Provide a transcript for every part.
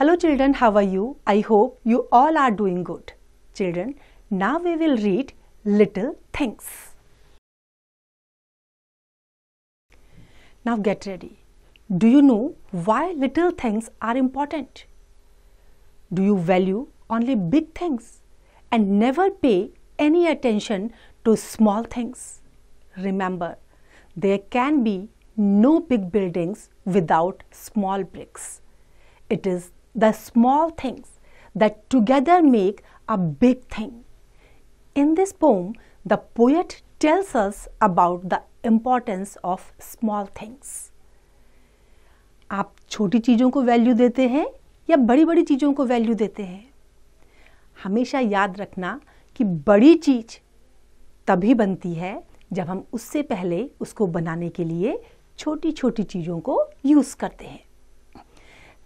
Hello children, how are you? I hope you all are doing good. Children, now we will read Little Things. Now get ready. Do you know why little things are important? Do you value only big things and never pay any attention to small things? Remember, there can be no big buildings without small bricks. It is the small things that together make a big thing. In this poem, the poet tells us about the importance of small things. आप छोटी चीज़ों को value देते हैं या बड़ी बड़ी चीज़ों को वैल्यू देते हैं हमेशा याद रखना कि बड़ी चीज़ तभी बनती है जब हम उससे पहले उसको बनाने के लिए छोटी छोटी चीज़ों को यूज़ करते हैं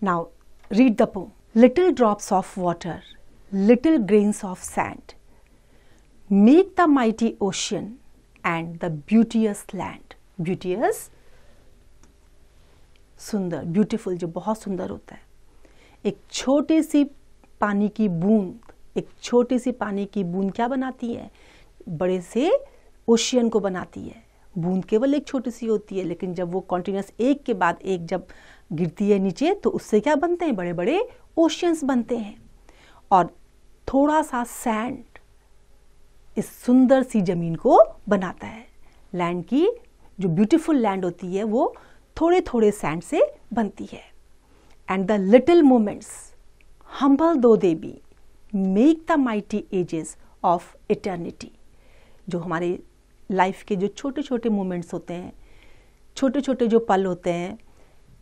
now Read the poem. Little drops of water, little grains of sand, make the mighty ocean and the beauteous land. Beauteous, सुंदर, beautiful जो बहुत सुंदर होता है एक छोटी सी पानी की बूंद एक छोटी सी पानी की बूंद क्या बनाती है बड़े से ओशियन को बनाती है बूंद केवल एक छोटी सी होती है लेकिन जब वो कॉन्टीन्यूस एक के बाद एक जब गिरती है नीचे तो उससे क्या बनते हैं बड़े बड़े ओशियंस बनते हैं और थोड़ा सा सैंड इस सुंदर सी जमीन को बनाता है लैंड की जो ब्यूटीफुल लैंड होती है वो थोड़े थोड़े सैंड से बनती है and the little moments humble though they be make the mighty ages of eternity जो हमारे लाइफ के जो छोटे छोटे मोमेंट्स होते हैं छोटे छोटे जो पल होते हैं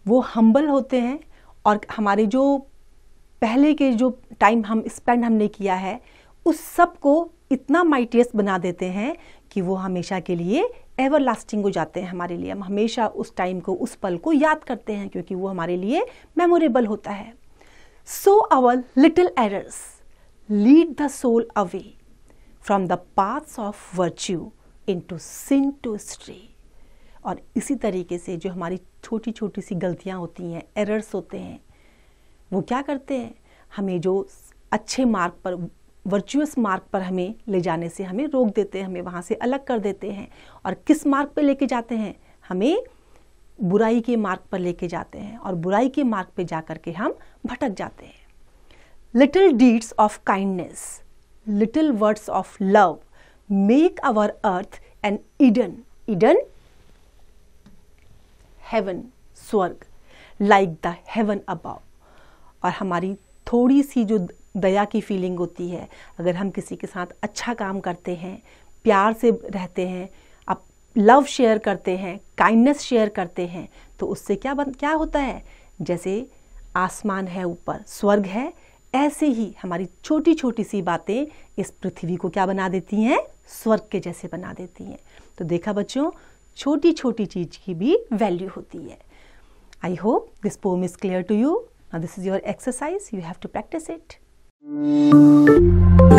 वो हम्बल होते हैं और हमारे जो पहले के जो टाइम हम स्पेंड हमने किया है उस सब को इतना माइटियस बना देते हैं कि वो हमेशा के लिए एवर लास्टिंग हो जाते हैं हमारे लिए हम हमेशा उस टाइम को उस पल को याद करते हैं क्योंकि वो हमारे लिए मेमोरेबल होता है so our little errors lead the soul away from the paths of virtue into sin to stray और इसी तरीके से जो हमारी छोटी छोटी सी गलतियाँ होती हैं एरर्स होते हैं वो क्या करते हैं हमें जो अच्छे मार्ग पर वर्चुअस मार्ग पर हमें ले जाने से हमें रोक देते हैं हमें वहाँ से अलग कर देते हैं और किस मार्ग पर लेके जाते हैं हमें बुराई के मार्ग पर लेके जाते हैं और बुराई के मार्ग पर जा करके हम भटक जाते हैं little deeds of kindness little words of love make our earth and Eden Eden heaven स्वर्ग लाइक द हेवन अबाव और हमारी थोड़ी सी जो दया की फीलिंग होती है अगर हम किसी के साथ अच्छा काम करते हैं प्यार से रहते हैं आप लव शेयर करते हैं काइंडनेस शेयर करते हैं तो उससे क्या बन क्या होता है जैसे आसमान है ऊपर स्वर्ग है ऐसे ही हमारी छोटी छोटी सी बातें इस पृथ्वी को क्या बना देती हैं स्वर्ग के जैसे बना देती हैं तो देखा बच्चों छोटी छोटी चीज की भी वैल्यू होती है I hope this poem is clear to you this is your exercise you have to practise it